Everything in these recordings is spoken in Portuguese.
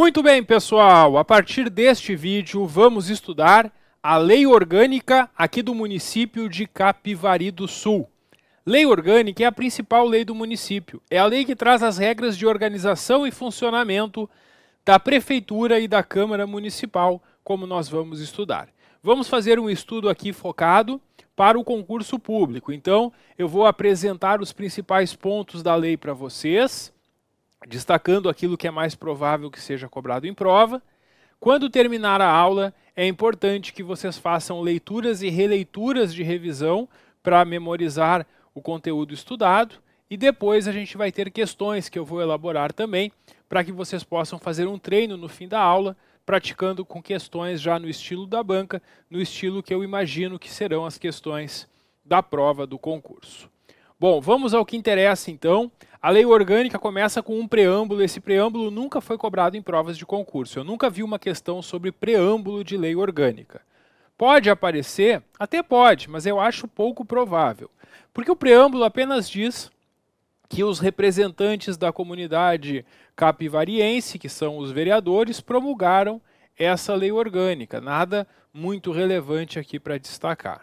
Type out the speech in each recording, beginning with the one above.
Muito bem, pessoal, a partir deste vídeo vamos estudar a Lei Orgânica aqui do município de Capivari do Sul. Lei Orgânica é a principal lei do município. É a lei que traz as regras de organização e funcionamento da Prefeitura e da Câmara Municipal, como nós vamos estudar. Vamos fazer um estudo aqui focado para o concurso público. Então, eu vou apresentar os principais pontos da lei para vocês destacando aquilo que é mais provável que seja cobrado em prova. Quando terminar a aula, é importante que vocês façam leituras e releituras de revisão para memorizar o conteúdo estudado. E depois a gente vai ter questões que eu vou elaborar também, para que vocês possam fazer um treino no fim da aula, praticando com questões já no estilo da banca, no estilo que eu imagino que serão as questões da prova do concurso. Bom, vamos ao que interessa então. A lei orgânica começa com um preâmbulo. Esse preâmbulo nunca foi cobrado em provas de concurso. Eu nunca vi uma questão sobre preâmbulo de lei orgânica. Pode aparecer? Até pode, mas eu acho pouco provável. Porque o preâmbulo apenas diz que os representantes da comunidade capivariense, que são os vereadores, promulgaram essa lei orgânica. Nada muito relevante aqui para destacar.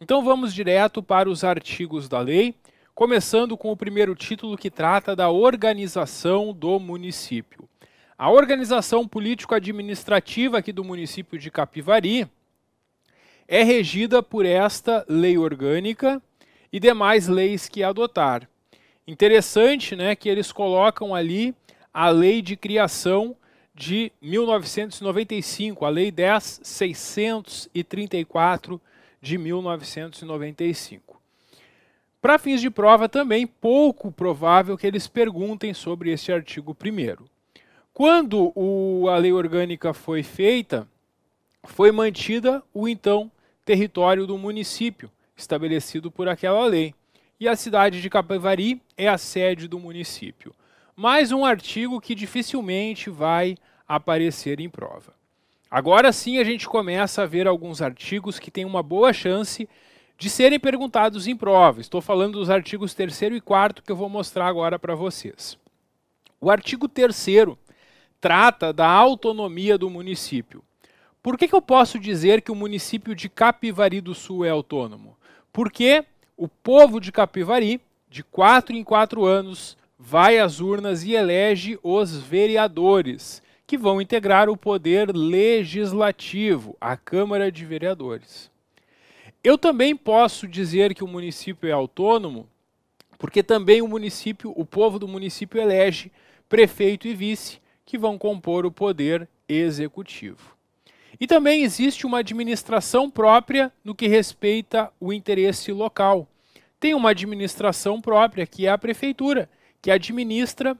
Então vamos direto para os artigos da lei começando com o primeiro título que trata da organização do município. A organização político-administrativa aqui do município de Capivari é regida por esta lei orgânica e demais leis que adotar. Interessante, né, que eles colocam ali a lei de criação de 1995, a lei 10634 de 1995. Para fins de prova, também pouco provável que eles perguntem sobre este artigo primeiro. Quando o, a lei orgânica foi feita, foi mantida o então território do município, estabelecido por aquela lei. E a cidade de Capivari é a sede do município. Mais um artigo que dificilmente vai aparecer em prova. Agora sim a gente começa a ver alguns artigos que têm uma boa chance de serem perguntados em prova. Estou falando dos artigos 3 e 4 que eu vou mostrar agora para vocês. O artigo 3 trata da autonomia do município. Por que, que eu posso dizer que o município de Capivari do Sul é autônomo? Porque o povo de Capivari, de 4 em 4 anos, vai às urnas e elege os vereadores, que vão integrar o poder legislativo, a Câmara de Vereadores. Eu também posso dizer que o município é autônomo, porque também o município, o povo do município elege prefeito e vice, que vão compor o poder executivo. E também existe uma administração própria no que respeita o interesse local. Tem uma administração própria, que é a prefeitura, que administra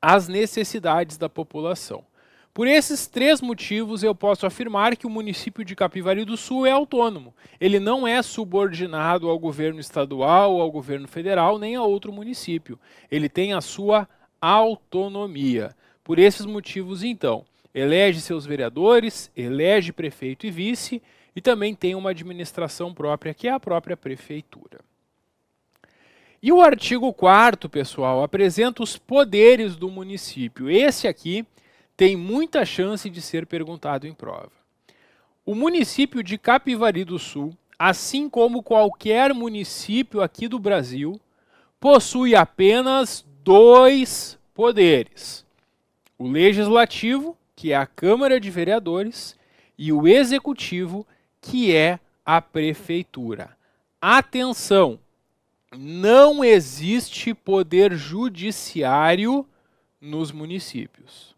as necessidades da população. Por esses três motivos, eu posso afirmar que o município de Capivari do Sul é autônomo. Ele não é subordinado ao governo estadual, ao governo federal, nem a outro município. Ele tem a sua autonomia. Por esses motivos, então, elege seus vereadores, elege prefeito e vice e também tem uma administração própria, que é a própria prefeitura. E o artigo 4 pessoal, apresenta os poderes do município. Esse aqui tem muita chance de ser perguntado em prova. O município de Capivari do Sul, assim como qualquer município aqui do Brasil, possui apenas dois poderes: o legislativo, que é a Câmara de Vereadores, e o executivo, que é a prefeitura. Atenção! Não existe poder judiciário nos municípios.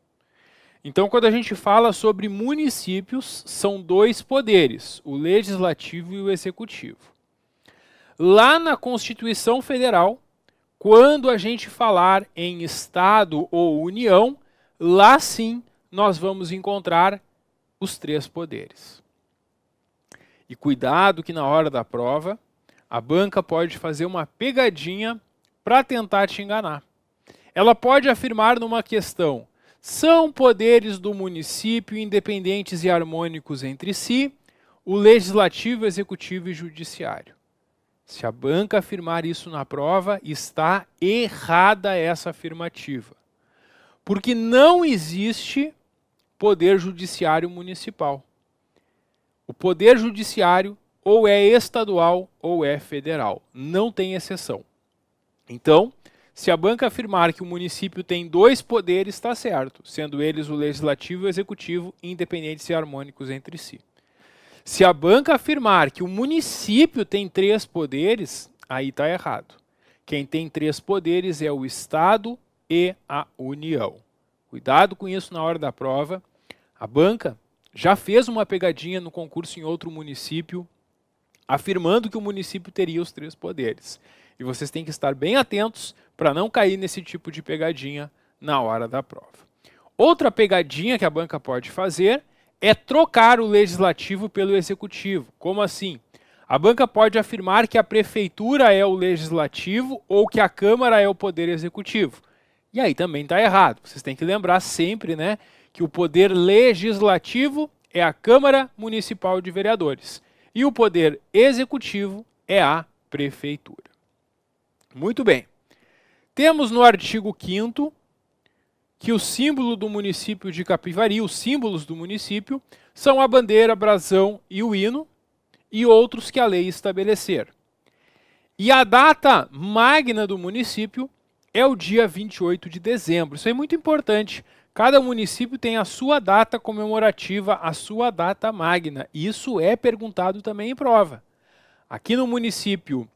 Então, quando a gente fala sobre municípios, são dois poderes, o legislativo e o executivo. Lá na Constituição Federal, quando a gente falar em Estado ou União, lá sim nós vamos encontrar os três poderes. E cuidado que na hora da prova, a banca pode fazer uma pegadinha para tentar te enganar. Ela pode afirmar numa questão são poderes do município independentes e harmônicos entre si, o legislativo, executivo e judiciário. Se a banca afirmar isso na prova, está errada essa afirmativa. Porque não existe poder judiciário municipal. O poder judiciário ou é estadual ou é federal, não tem exceção. Então, se a banca afirmar que o município tem dois poderes, está certo, sendo eles o legislativo e o executivo, independentes e harmônicos entre si. Se a banca afirmar que o município tem três poderes, aí está errado. Quem tem três poderes é o Estado e a União. Cuidado com isso na hora da prova. A banca já fez uma pegadinha no concurso em outro município, afirmando que o município teria os três poderes. E vocês têm que estar bem atentos para não cair nesse tipo de pegadinha na hora da prova. Outra pegadinha que a banca pode fazer é trocar o legislativo pelo executivo. Como assim? A banca pode afirmar que a prefeitura é o legislativo ou que a Câmara é o poder executivo. E aí também está errado. Vocês têm que lembrar sempre né, que o poder legislativo é a Câmara Municipal de Vereadores e o poder executivo é a prefeitura. Muito bem. Temos no artigo 5 que o símbolo do município de Capivari, os símbolos do município, são a bandeira, brasão e o hino, e outros que a lei estabelecer. E a data magna do município é o dia 28 de dezembro. Isso é muito importante. Cada município tem a sua data comemorativa, a sua data magna. Isso é perguntado também em prova. Aqui no município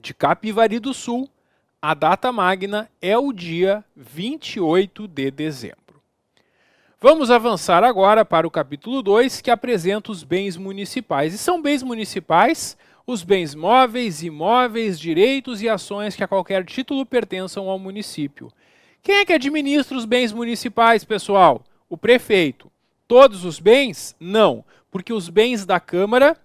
de Capivari do Sul, a data magna é o dia 28 de dezembro. Vamos avançar agora para o capítulo 2, que apresenta os bens municipais. E são bens municipais os bens móveis, imóveis, direitos e ações que a qualquer título pertençam ao município. Quem é que administra os bens municipais, pessoal? O prefeito. Todos os bens? Não, porque os bens da Câmara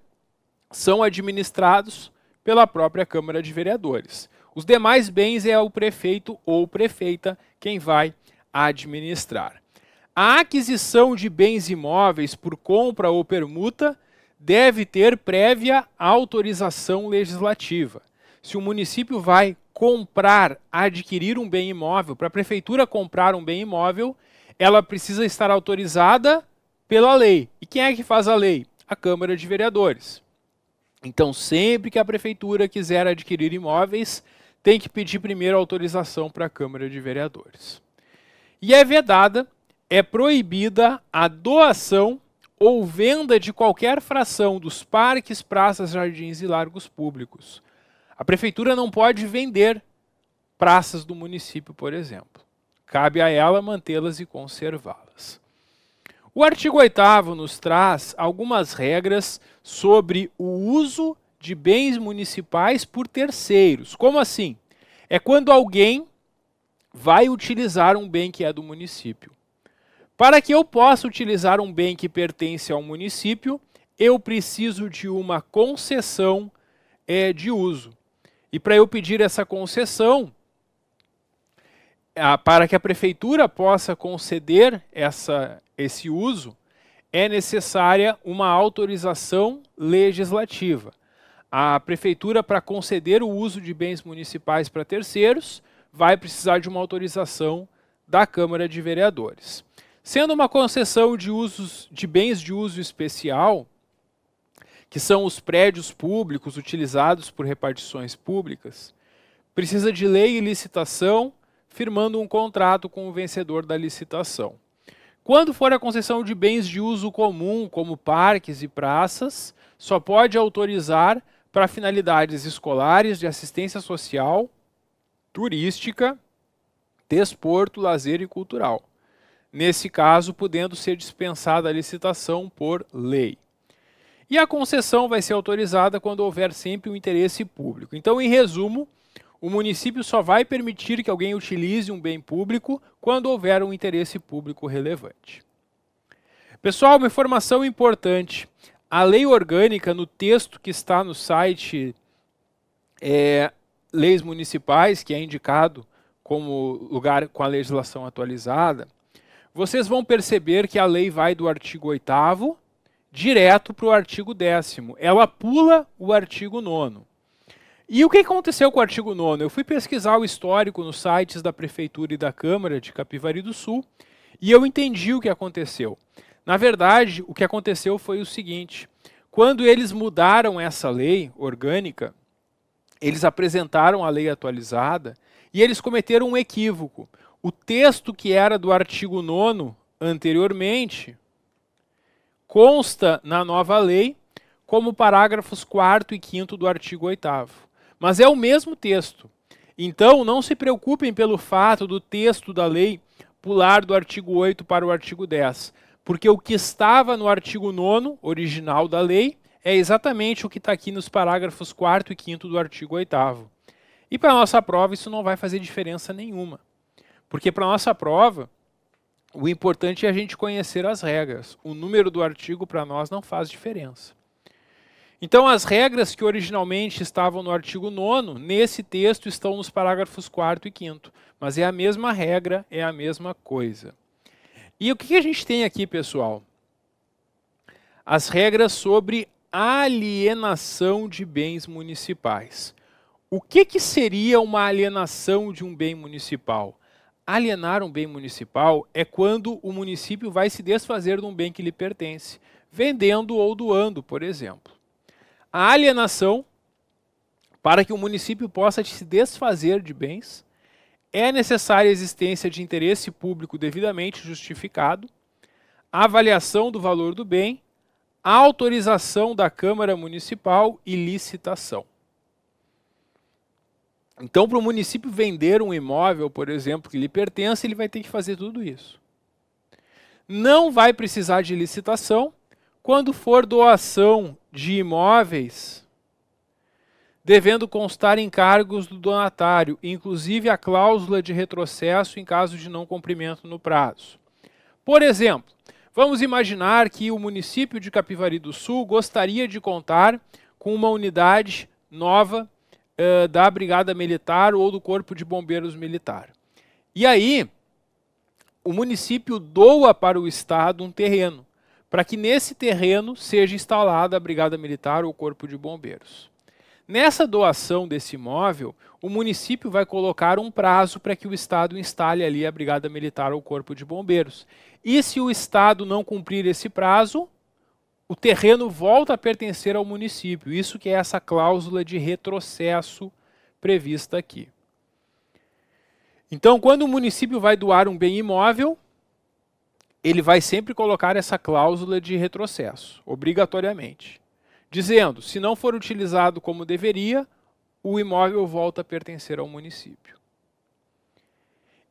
são administrados pela própria Câmara de Vereadores. Os demais bens é o prefeito ou prefeita quem vai administrar. A aquisição de bens imóveis por compra ou permuta deve ter prévia autorização legislativa. Se o município vai comprar, adquirir um bem imóvel, para a prefeitura comprar um bem imóvel, ela precisa estar autorizada pela lei. E quem é que faz a lei? A Câmara de Vereadores. Então, sempre que a prefeitura quiser adquirir imóveis, tem que pedir primeiro autorização para a Câmara de Vereadores. E é vedada, é proibida a doação ou venda de qualquer fração dos parques, praças, jardins e largos públicos. A prefeitura não pode vender praças do município, por exemplo. Cabe a ela mantê-las e conservá-las. O artigo 8 nos traz algumas regras sobre o uso de bens municipais por terceiros. Como assim? É quando alguém vai utilizar um bem que é do município. Para que eu possa utilizar um bem que pertence ao município, eu preciso de uma concessão é, de uso. E para eu pedir essa concessão, a, para que a prefeitura possa conceder essa, esse uso, é necessária uma autorização legislativa a prefeitura, para conceder o uso de bens municipais para terceiros, vai precisar de uma autorização da Câmara de Vereadores. Sendo uma concessão de, usos, de bens de uso especial, que são os prédios públicos utilizados por repartições públicas, precisa de lei e licitação, firmando um contrato com o vencedor da licitação. Quando for a concessão de bens de uso comum, como parques e praças, só pode autorizar para finalidades escolares, de assistência social, turística, desporto, lazer e cultural. Nesse caso, podendo ser dispensada a licitação por lei. E a concessão vai ser autorizada quando houver sempre um interesse público. Então, em resumo, o município só vai permitir que alguém utilize um bem público quando houver um interesse público relevante. Pessoal, uma informação importante. A lei orgânica, no texto que está no site é, Leis Municipais, que é indicado como lugar com a legislação atualizada, vocês vão perceber que a lei vai do artigo 8 direto para o artigo 10. Ela pula o artigo 9. E o que aconteceu com o artigo 9? Eu fui pesquisar o histórico nos sites da Prefeitura e da Câmara de Capivari do Sul e eu entendi o que aconteceu. Na verdade, o que aconteceu foi o seguinte: quando eles mudaram essa lei orgânica, eles apresentaram a lei atualizada e eles cometeram um equívoco. O texto que era do artigo 9 anteriormente consta na nova lei como parágrafos 4 e 5 do artigo 8 mas é o mesmo texto. Então, não se preocupem pelo fato do texto da lei pular do artigo 8 para o artigo 10 porque o que estava no artigo 9 original da lei é exatamente o que está aqui nos parágrafos 4 e 5 do artigo 8 E para a nossa prova isso não vai fazer diferença nenhuma. Porque para a nossa prova, o importante é a gente conhecer as regras. O número do artigo para nós não faz diferença. Então, as regras que originalmente estavam no artigo 9, nesse texto estão nos parágrafos 4 e 5. Mas é a mesma regra, é a mesma coisa. E o que a gente tem aqui, pessoal? As regras sobre alienação de bens municipais. O que, que seria uma alienação de um bem municipal? Alienar um bem municipal é quando o município vai se desfazer de um bem que lhe pertence, vendendo ou doando, por exemplo. A alienação, para que o município possa se desfazer de bens, é necessária a existência de interesse público devidamente justificado, avaliação do valor do bem, autorização da Câmara Municipal e licitação. Então, para o município vender um imóvel, por exemplo, que lhe pertence, ele vai ter que fazer tudo isso. Não vai precisar de licitação quando for doação de imóveis devendo constar encargos do donatário, inclusive a cláusula de retrocesso em caso de não cumprimento no prazo. Por exemplo, vamos imaginar que o município de Capivari do Sul gostaria de contar com uma unidade nova uh, da Brigada Militar ou do Corpo de Bombeiros Militar. E aí, o município doa para o Estado um terreno, para que nesse terreno seja instalada a Brigada Militar ou o Corpo de Bombeiros. Nessa doação desse imóvel, o município vai colocar um prazo para que o Estado instale ali a Brigada Militar ou o Corpo de Bombeiros. E se o Estado não cumprir esse prazo, o terreno volta a pertencer ao município. Isso que é essa cláusula de retrocesso prevista aqui. Então, quando o município vai doar um bem imóvel, ele vai sempre colocar essa cláusula de retrocesso, obrigatoriamente dizendo: se não for utilizado como deveria, o imóvel volta a pertencer ao município.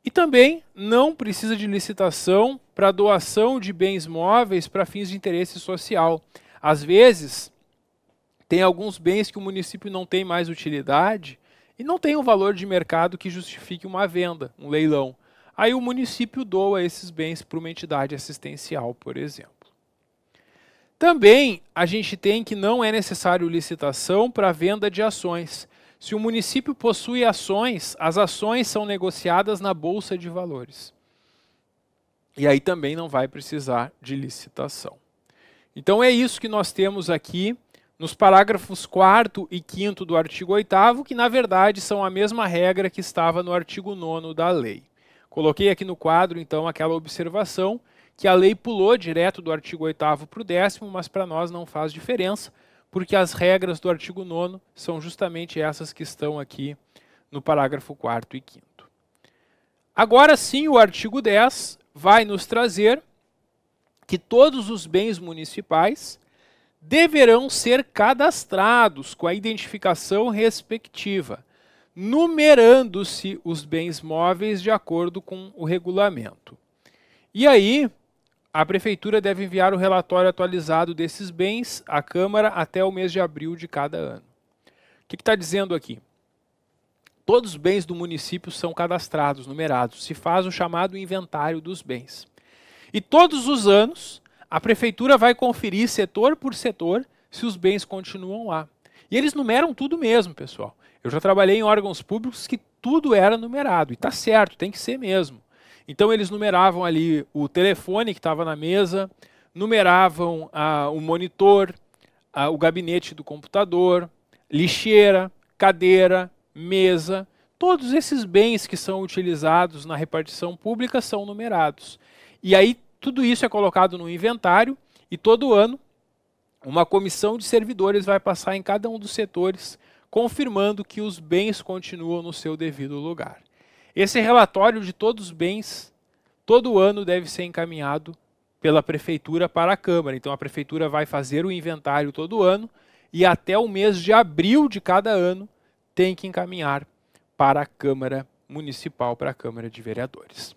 E também não precisa de licitação para doação de bens móveis para fins de interesse social. Às vezes, tem alguns bens que o município não tem mais utilidade e não tem um valor de mercado que justifique uma venda, um leilão. Aí o município doa esses bens para uma entidade assistencial, por exemplo. Também a gente tem que não é necessário licitação para venda de ações. Se o município possui ações, as ações são negociadas na Bolsa de Valores. E aí também não vai precisar de licitação. Então é isso que nós temos aqui nos parágrafos 4 e 5 do artigo 8, que na verdade são a mesma regra que estava no artigo 9 da lei. Coloquei aqui no quadro, então, aquela observação que a lei pulou direto do artigo 8 para o décimo, mas para nós não faz diferença, porque as regras do artigo 9 são justamente essas que estão aqui no parágrafo 4 e 5. Agora sim, o artigo 10 vai nos trazer que todos os bens municipais deverão ser cadastrados com a identificação respectiva, numerando-se os bens móveis de acordo com o regulamento. E aí, a Prefeitura deve enviar o relatório atualizado desses bens à Câmara até o mês de abril de cada ano. O que está dizendo aqui? Todos os bens do município são cadastrados, numerados. Se faz o chamado inventário dos bens. E todos os anos, a Prefeitura vai conferir setor por setor se os bens continuam lá. E eles numeram tudo mesmo, pessoal. Eu já trabalhei em órgãos públicos que tudo era numerado. E está certo, tem que ser mesmo. Então eles numeravam ali o telefone que estava na mesa, numeravam ah, o monitor, ah, o gabinete do computador, lixeira, cadeira, mesa. Todos esses bens que são utilizados na repartição pública são numerados. E aí tudo isso é colocado no inventário e todo ano uma comissão de servidores vai passar em cada um dos setores confirmando que os bens continuam no seu devido lugar. Esse relatório de todos os bens, todo ano, deve ser encaminhado pela prefeitura para a Câmara. Então, a prefeitura vai fazer o inventário todo ano e até o mês de abril de cada ano tem que encaminhar para a Câmara Municipal, para a Câmara de Vereadores.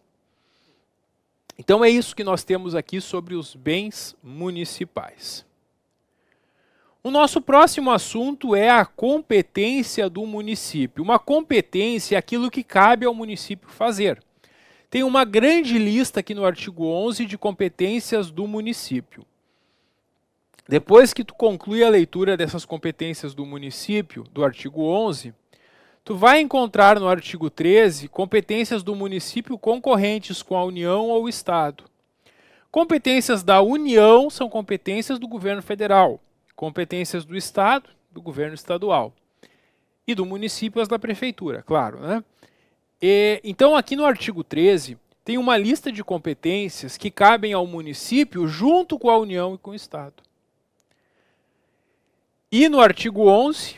Então é isso que nós temos aqui sobre os bens municipais. O nosso próximo assunto é a competência do município. Uma competência é aquilo que cabe ao município fazer. Tem uma grande lista aqui no artigo 11 de competências do município. Depois que tu conclui a leitura dessas competências do município, do artigo 11, tu vai encontrar no artigo 13 competências do município concorrentes com a União ou o Estado. Competências da União são competências do governo federal competências do Estado, do governo estadual e do município as da prefeitura, claro. Né? E, então, aqui no artigo 13, tem uma lista de competências que cabem ao município junto com a União e com o Estado. E no artigo 11,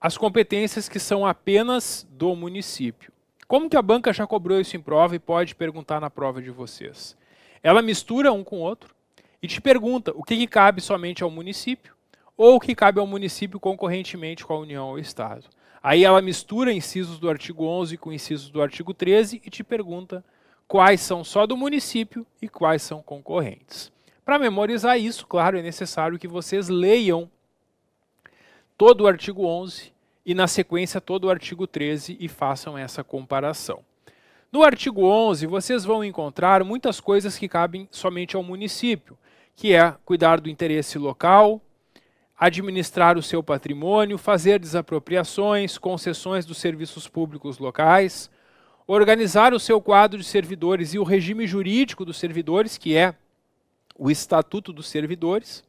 as competências que são apenas do município. Como que a banca já cobrou isso em prova e pode perguntar na prova de vocês? Ela mistura um com o outro e te pergunta o que, que cabe somente ao município ou o que cabe ao município concorrentemente com a União ou Estado. Aí ela mistura incisos do artigo 11 com incisos do artigo 13 e te pergunta quais são só do município e quais são concorrentes. Para memorizar isso, claro, é necessário que vocês leiam todo o artigo 11 e, na sequência, todo o artigo 13 e façam essa comparação. No artigo 11, vocês vão encontrar muitas coisas que cabem somente ao município que é cuidar do interesse local, administrar o seu patrimônio, fazer desapropriações, concessões dos serviços públicos locais, organizar o seu quadro de servidores e o regime jurídico dos servidores, que é o Estatuto dos Servidores.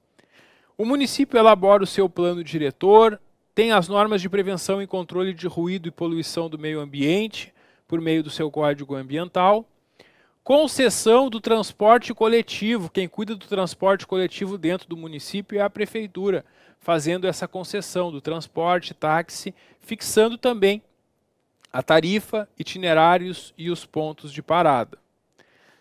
O município elabora o seu plano diretor, tem as normas de prevenção e controle de ruído e poluição do meio ambiente por meio do seu código ambiental Concessão do transporte coletivo. Quem cuida do transporte coletivo dentro do município é a prefeitura, fazendo essa concessão do transporte, táxi, fixando também a tarifa, itinerários e os pontos de parada.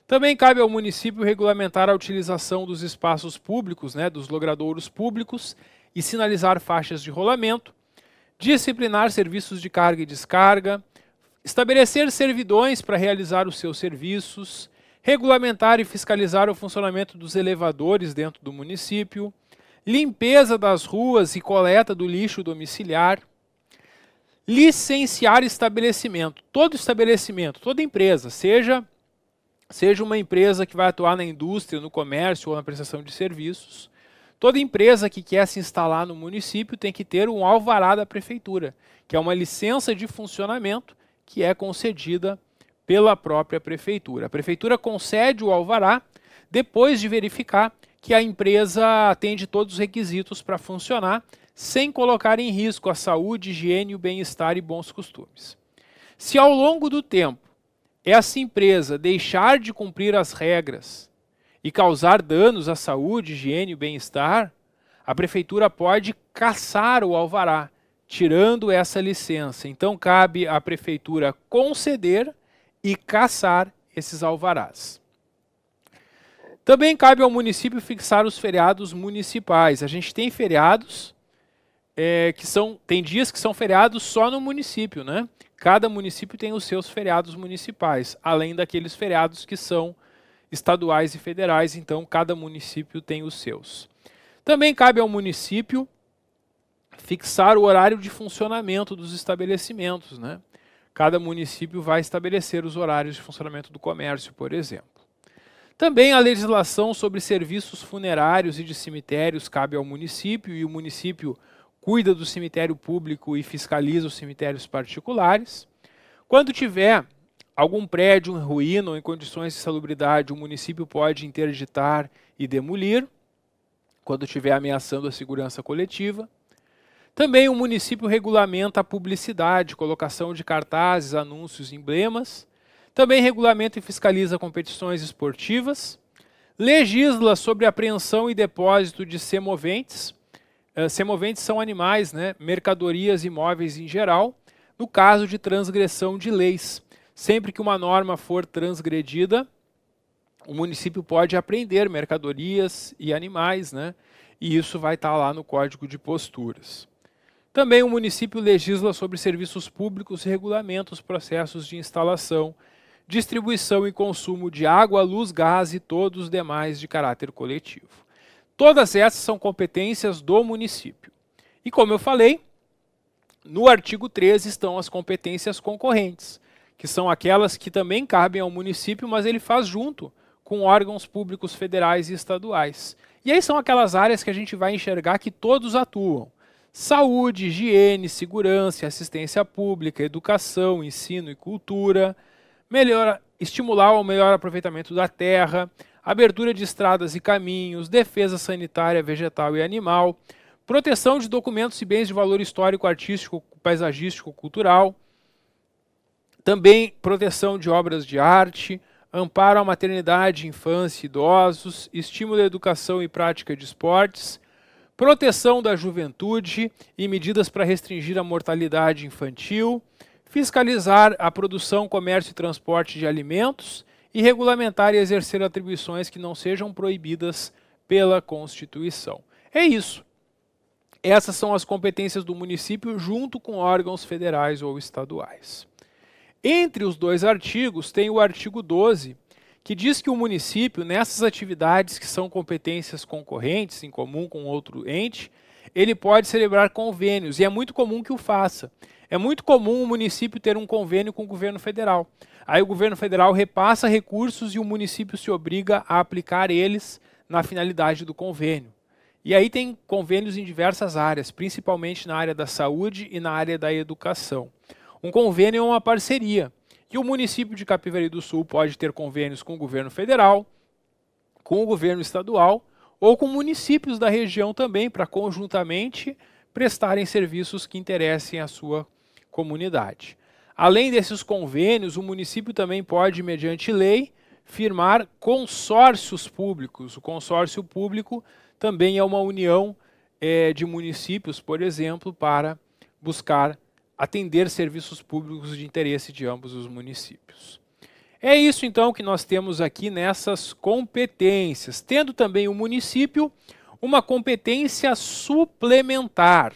Também cabe ao município regulamentar a utilização dos espaços públicos, né, dos logradouros públicos e sinalizar faixas de rolamento, disciplinar serviços de carga e descarga, estabelecer servidões para realizar os seus serviços, regulamentar e fiscalizar o funcionamento dos elevadores dentro do município, limpeza das ruas e coleta do lixo domiciliar, licenciar estabelecimento. Todo estabelecimento, toda empresa, seja seja uma empresa que vai atuar na indústria, no comércio ou na prestação de serviços, toda empresa que quer se instalar no município tem que ter um alvará da prefeitura, que é uma licença de funcionamento que é concedida pela própria prefeitura. A prefeitura concede o alvará depois de verificar que a empresa atende todos os requisitos para funcionar, sem colocar em risco a saúde, higiene, o bem-estar e bons costumes. Se ao longo do tempo essa empresa deixar de cumprir as regras e causar danos à saúde, higiene e bem-estar, a prefeitura pode cassar o alvará tirando essa licença. Então cabe à prefeitura conceder e caçar esses alvarás. Também cabe ao município fixar os feriados municipais. A gente tem feriados é, que são tem dias que são feriados só no município, né? Cada município tem os seus feriados municipais, além daqueles feriados que são estaduais e federais. Então cada município tem os seus. Também cabe ao município fixar o horário de funcionamento dos estabelecimentos. Né? Cada município vai estabelecer os horários de funcionamento do comércio, por exemplo. Também a legislação sobre serviços funerários e de cemitérios cabe ao município e o município cuida do cemitério público e fiscaliza os cemitérios particulares. Quando tiver algum prédio em ruína ou em condições de salubridade, o município pode interditar e demolir, quando estiver ameaçando a segurança coletiva. Também o município regulamenta a publicidade, colocação de cartazes, anúncios, emblemas. Também regulamenta e fiscaliza competições esportivas. Legisla sobre apreensão e depósito de semoventes. Eh, semoventes são animais, né? mercadorias imóveis em geral, no caso de transgressão de leis. Sempre que uma norma for transgredida, o município pode apreender mercadorias e animais, né? e isso vai estar lá no Código de Posturas. Também o município legisla sobre serviços públicos e regulamenta os processos de instalação, distribuição e consumo de água, luz, gás e todos os demais de caráter coletivo. Todas essas são competências do município. E como eu falei, no artigo 13 estão as competências concorrentes, que são aquelas que também cabem ao município, mas ele faz junto com órgãos públicos federais e estaduais. E aí são aquelas áreas que a gente vai enxergar que todos atuam saúde, higiene, segurança, assistência pública, educação, ensino e cultura, melhora, estimular o melhor aproveitamento da terra, abertura de estradas e caminhos, defesa sanitária, vegetal e animal, proteção de documentos e bens de valor histórico, artístico, paisagístico, cultural, também proteção de obras de arte, amparo à maternidade, infância e idosos, estímulo à educação e prática de esportes, proteção da juventude e medidas para restringir a mortalidade infantil, fiscalizar a produção, comércio e transporte de alimentos e regulamentar e exercer atribuições que não sejam proibidas pela Constituição. É isso. Essas são as competências do município junto com órgãos federais ou estaduais. Entre os dois artigos tem o artigo 12, que diz que o município, nessas atividades que são competências concorrentes, em comum com outro ente, ele pode celebrar convênios, e é muito comum que o faça. É muito comum o município ter um convênio com o governo federal. Aí o governo federal repassa recursos e o município se obriga a aplicar eles na finalidade do convênio. E aí tem convênios em diversas áreas, principalmente na área da saúde e na área da educação. Um convênio é uma parceria que o município de Capivari do Sul pode ter convênios com o governo federal, com o governo estadual ou com municípios da região também, para conjuntamente prestarem serviços que interessem à sua comunidade. Além desses convênios, o município também pode, mediante lei, firmar consórcios públicos. O consórcio público também é uma união é, de municípios, por exemplo, para buscar atender serviços públicos de interesse de ambos os municípios. É isso então que nós temos aqui nessas competências, tendo também o município uma competência suplementar.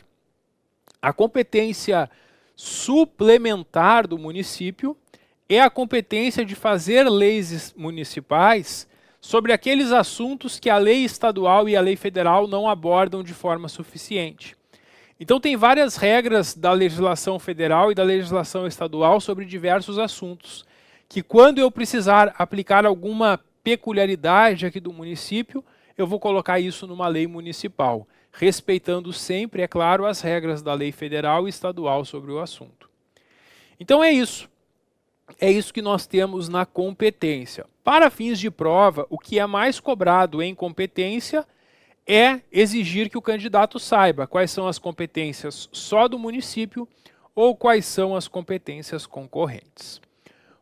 A competência suplementar do município é a competência de fazer leis municipais sobre aqueles assuntos que a lei estadual e a lei federal não abordam de forma suficiente. Então, tem várias regras da legislação federal e da legislação estadual sobre diversos assuntos, que quando eu precisar aplicar alguma peculiaridade aqui do município, eu vou colocar isso numa lei municipal, respeitando sempre, é claro, as regras da lei federal e estadual sobre o assunto. Então, é isso. É isso que nós temos na competência. Para fins de prova, o que é mais cobrado em competência é é exigir que o candidato saiba quais são as competências só do município ou quais são as competências concorrentes.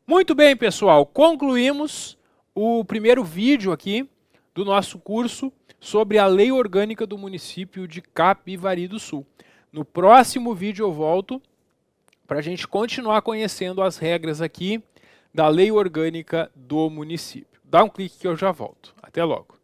Muito bem, pessoal, concluímos o primeiro vídeo aqui do nosso curso sobre a Lei Orgânica do município de Capivari do Sul. No próximo vídeo eu volto para a gente continuar conhecendo as regras aqui da Lei Orgânica do município. Dá um clique que eu já volto. Até logo.